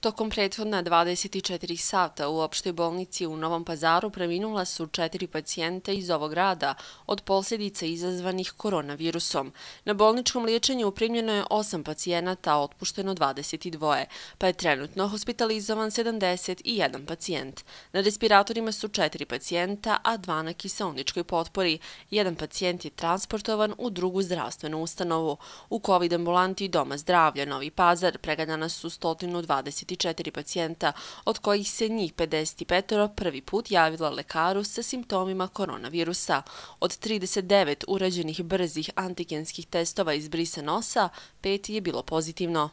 Tokom prethodna 24 sata u opštoj bolnici u Novom pazaru preminula su četiri pacijenta iz ovog rada od posljedica izazvanih koronavirusom. Na bolničkom liječenju uprimljeno je osam pacijenata, otpušteno 22, pa je trenutno hospitalizovan 71 pacijent. Na respiratorima su četiri pacijenta, a dva na kiselničkoj potpori. Jedan pacijent je transportovan u drugu zdravstvenu ustanovu. U COVID-ambulanti Doma zdravlja Novi pazar pregadana su 120 34 pacijenta, od kojih se njih 55 prvi put javila lekaru sa simptomima koronavirusa. Od 39 urađenih brzih antigenskih testova iz brisa nosa, pet je bilo pozitivno.